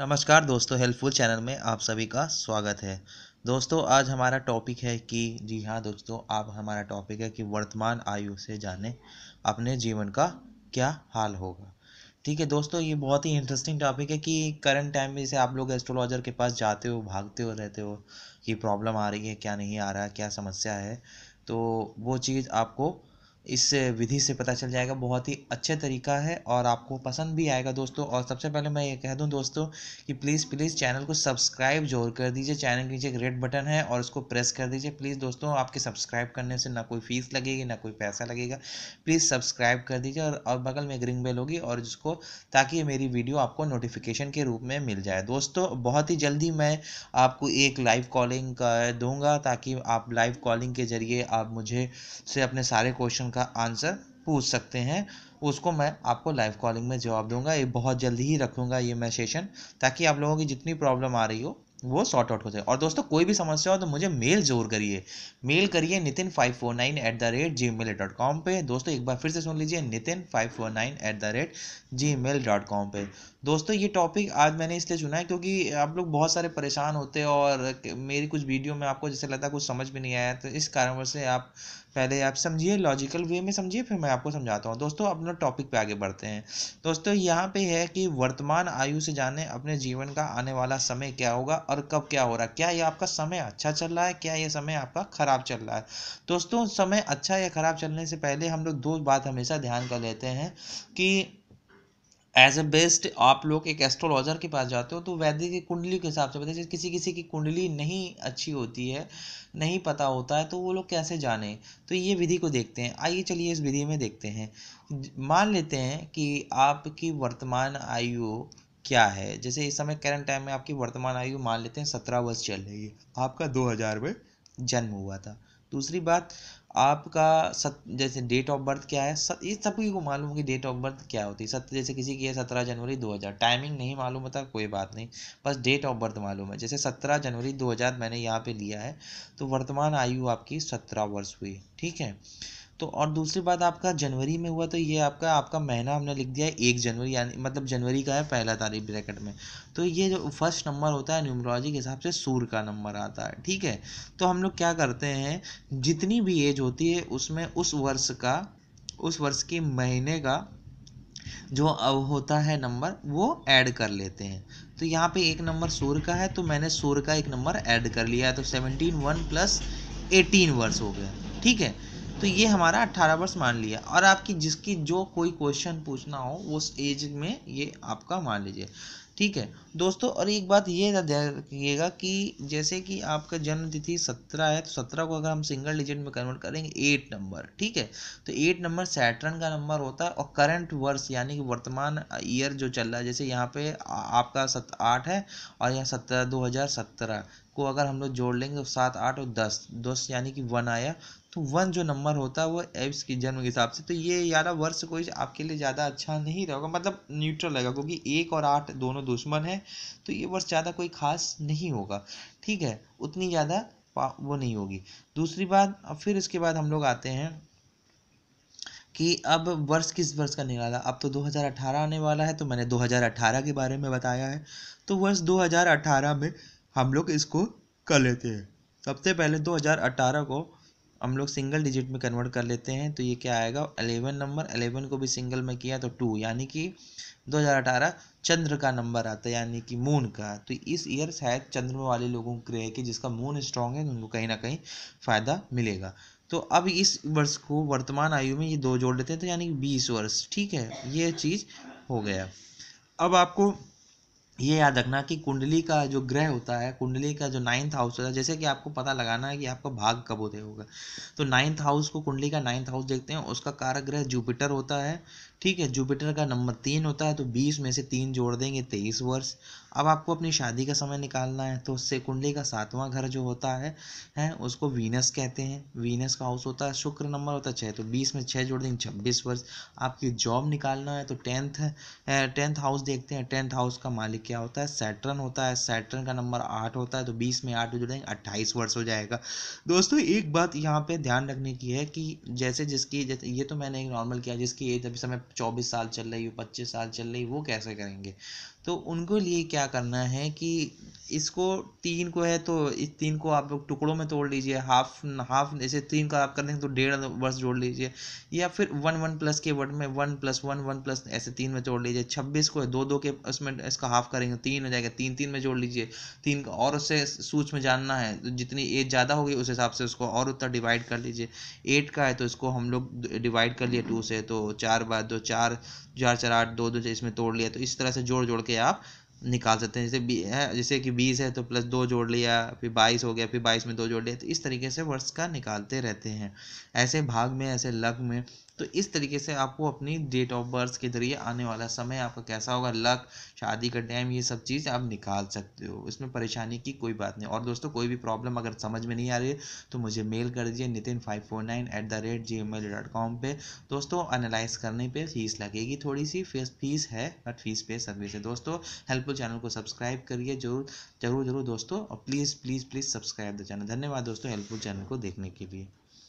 नमस्कार दोस्तों helpful channel में आप सभी का स्वागत है दोस्तों आज हमारा टॉपिक है कि जी हाँ दोस्तों आप हमारा टॉपिक है कि वर्तमान आयु से जाने अपने जीवन का क्या हाल होगा ठीक है दोस्तों ये बहुत ही इंटरेस्टिंग टॉपिक है कि करंट टाइम में जैसे आप लोग एस्ट्रोलॉजर के पास जाते हो भागते हो रहते हो कि प्रॉब्लम आ रही है क्या नहीं आ रहा है क्या समस्या है तो वो चीज़ आपको इस विधि से पता चल जाएगा बहुत ही अच्छे तरीका है और आपको पसंद भी आएगा दोस्तों और सबसे पहले मैं ये कह दूं दोस्तों कि प्लीज़ प्लीज़ चैनल को सब्सक्राइब जरूर कर दीजिए चैनल के नीचे एक रेड बटन है और उसको प्रेस कर दीजिए प्लीज़ दोस्तों आपके सब्सक्राइब करने से ना कोई फ़ीस लगेगी ना कोई पैसा लगेगा प्लीज़ सब्सक्राइब कर दीजिए और, और बगल में एक रिंग बेल होगी और जिसको ताकि मेरी वीडियो आपको नोटिफिकेशन के रूप में मिल जाए दोस्तों बहुत ही जल्दी मैं आपको एक लाइव कॉलिंग दूँगा ताकि आप लाइव कॉलिंग के ज़रिए आप मुझे से अपने सारे क्वेश्चन का आंसर पूछ सकते हैं उसको मैं आपको लाइव कॉलिंग में जवाब दूंगा ये बहुत जल्दी ही रखूंगा ये मैं सेशन ताकि आप लोगों की जितनी प्रॉब्लम आ रही हो वो सॉर्ट आउट हो जाए और दोस्तों कोई भी समस्या हो तो मुझे मेल जरूर करिए मेल करिए Nitin five four nine at the rate G mail dot com पर दोस्तों एक बार फिर से सुन लीजिए Nitin five four nine at the rate G mail dot com पर दोस्तों ये टॉपिक आज मैंने इसलिए चुना है क्योंकि आप लोग बहुत सारे परेशान होते हैं और मेरी कुछ वीडियो में आपको जैसे लगता है कुछ समझ भी नहीं आया तो इस कारण से आप पहले आप समझिए लॉजिकल वे में समझिए फिर मैं आपको समझाता हूँ दोस्तों अपना टॉपिक पे आगे बढ़ते हैं दोस्तों यहाँ पे है कि वर्तमान आयु से जाने अपने जीवन का आने वाला समय क्या होगा और कब क्या हो रहा है क्या ये आपका समय अच्छा चल रहा है क्या ये समय आपका ख़राब चल रहा है दोस्तों समय अच्छा या ख़राब चलने से पहले हम लोग दो बात हमेशा ध्यान कर लेते हैं कि एज अ बेस्ट आप लोग एक एस्ट्रोलॉजर के पास जाते हो तो वैदिक की कुंडली के हिसाब से बताइए किसी किसी की कुंडली नहीं अच्छी होती है नहीं पता होता है तो वो लोग कैसे जाने तो ये विधि को देखते हैं आइए चलिए इस विधि में देखते हैं मान लेते हैं कि आपकी वर्तमान आयु क्या है जैसे इस समय करंट टाइम में आपकी वर्तमान आयु मान लेते हैं सत्रह वर्ष चल रही है आपका दो हज़ार में जन्म हुआ था दूसरी बात आपका सत जैसे डेट ऑफ बर्थ क्या है सत इस सभी को मालूम कि डेट ऑफ बर्थ क्या होती है सत जैसे किसी की है सत्रह जनवरी दो हज़ार टाइमिंग नहीं मालूम होता कोई बात नहीं बस डेट ऑफ बर्थ मालूम है जैसे सत्रह जनवरी दो हज़ार मैंने यहाँ पे लिया है तो वर्तमान आयु आपकी सत्रह वर्ष हुई ठीक है तो और दूसरी बात आपका जनवरी में हुआ तो ये आपका आपका महीना हमने लिख दिया है एक जनवरी यानी मतलब जनवरी का है पहला तारीख ब्रैकेट में तो ये जो फर्स्ट नंबर होता है न्यूमरोलॉजी के हिसाब से सूर का नंबर आता है ठीक है तो हम लोग क्या करते हैं जितनी भी एज होती है उसमें उस वर्ष का उस वर्ष के महीने का जो अब होता है नंबर वो ऐड कर लेते हैं तो यहाँ पे एक नंबर सूर का है तो मैंने सूर का एक नंबर ऐड कर लिया है तो सेवनटीन वन प्लस एटीन वर्ष हो गया ठीक है तो ये हमारा अट्ठारह वर्ष मान लिया और आपकी जिसकी जो कोई क्वेश्चन पूछना हो उस एज में ये आपका मान लीजिए ठीक है दोस्तों और एक बात ये ध्यान रखिएगा कि जैसे कि आपका जन्म तिथि सत्रह है तो सत्रह को अगर हम सिंगल डिजिट में कन्वर्ट करेंगे एट नंबर ठीक है तो एट नंबर सैटर्न का नंबर होता है और करंट वर्ष यानी कि वर्तमान ईयर जो चल रहा है जैसे यहाँ पे आपका सत आठ है और यहाँ सत्रह दो हज़ार सत्रह को अगर हम लोग जोड़ लेंगे तो सात आठ और दस दस यानी कि वन आया तो वन जो नंबर होता है वो एब्स के जन्म के हिसाब से तो ये ग्यारह वर्ष कोई आपके लिए ज़्यादा अच्छा नहीं रहेगा मतलब न्यूट्रल रहेगा क्योंकि एक और आठ दोनों दुश्मन हैं तो ये वर्ष ज़्यादा कोई खास नहीं होगा ठीक है उतनी ज़्यादा वो नहीं होगी दूसरी बात फिर इसके बाद हम लोग आते हैं कि अब वर्ष किस वर्ष का निकाला अब तो 2018 आने वाला है तो मैंने 2018 के बारे में बताया है तो वर्ष 2018 में हम लोग इसको कर लेते हैं सबसे पहले 2018 को हम लोग सिंगल डिजिट में कन्वर्ट कर लेते हैं तो ये क्या आएगा अलेवन नंबर अलेवन को भी सिंगल में किया तो टू यानी कि 2018 चंद्र का नंबर आता है यानी कि मून का तो इस ईयर शायद चंद्रमा वाले लोगों को ग्रह कि जिसका मून स्ट्रांग है उनको कहीं ना कहीं फ़ायदा मिलेगा तो अब इस वर्ष को वर्तमान आयु में ये दो जोड़ लेते हैं तो यानी कि बीस वर्ष ठीक है ये चीज़ हो गया अब आपको ये याद रखना कि कुंडली का जो ग्रह होता है कुंडली का जो नाइन्थ हाउस होता है जैसे कि आपको पता लगाना है कि आपका भाग कब होते होगा तो नाइन्थ हाउस को कुंडली का नाइन्थ हाउस देखते हैं उसका कारक ग्रह जुपिटर होता है ठीक है जुपिटर का नंबर तीन होता है तो बीस में से तीन जोड़ देंगे तेईस वर्ष अब आपको अपनी शादी का समय निकालना है तो उससे कुंडली का सातवां घर जो होता है हैं उसको वीनस कहते हैं वीनस का हाउस होता है शुक्र नंबर होता है छः तो बीस में छः जोड़ देंगे छब्बीस वर्ष आपकी जॉब निकालना है तो टेंथ टेंथ हाउस देखते हैं टेंथ हाउस का मालिक क्या होता है सैटर्न होता है सैटर्न का नंबर आठ होता है तो बीस में आठ जोड़ देंगे अट्ठाईस वर्ष हो जाएगा दोस्तों एक बात यहाँ पर ध्यान रखने की है कि जैसे जिसकी जैसे ये तो मैंने एक नॉर्मल किया जिसकी एज अभी समय चौबीस साल चल रही हो पच्चीस साल चल रही वो कैसे करेंगे तो उनको लिए क्या करना है कि इसको तीन को है तो इस तीन को आप लोग टुकड़ों में तोड़ लीजिए हाफ हाफ जैसे तीन का आप कर देंगे तो डेढ़ वर्ष जोड़ लीजिए या फिर वन वन प्लस के वर्ड में one plus one one plus ऐसे तीन में तोड़ लीजिए छब्बीस को दो दो के उसमें इसका हाफ करेंगे तीन हो जाएगा तीन तीन में जोड़ लीजिए तीन का और उससे सूच में जानना है तो जितनी एज ज़्यादा होगी उस हिसाब से उसको और उतना डिवाइड कर लीजिए एट का है तो इसको हम लोग डिवाइड कर लिए टू से तो चार बार दो चार चार चार आठ दो दो इसमें तोड़ लिया तो इस तरह से जोड़ जोड़ के आप निकाल सकते हैं जैसे बी है जैसे कि बीस है तो प्लस दो जोड़ लिया फिर बाईस हो गया फिर बाईस में दो जोड़ लिया तो इस तरीके से वर्ष का निकालते रहते हैं ऐसे भाग में ऐसे लग में तो इस तरीके से आपको अपनी डेट ऑफ बर्थ के ज़रिए आने वाला समय आपका कैसा होगा लक शादी का टाइम ये सब चीज़ आप निकाल सकते हो इसमें परेशानी की कोई बात नहीं और दोस्तों कोई भी प्रॉब्लम अगर समझ में नहीं आ रही है तो मुझे मेल कर दीजिए Nitin five four nine at the rate G mail dot com पर दोस्तों एनालाइज करने पर फीस लगेगी थोड़ी सी फीस फीस है बट फीस पे सर्विस है दोस्तों हेल्पफुल चैनल को सब्सक्राइब करिए जरूर जरूर जरूर दोस्तों और please please please subscribe the channel धन्यवाद दोस्तों हेल्पफुल चैनल को देखने के लिए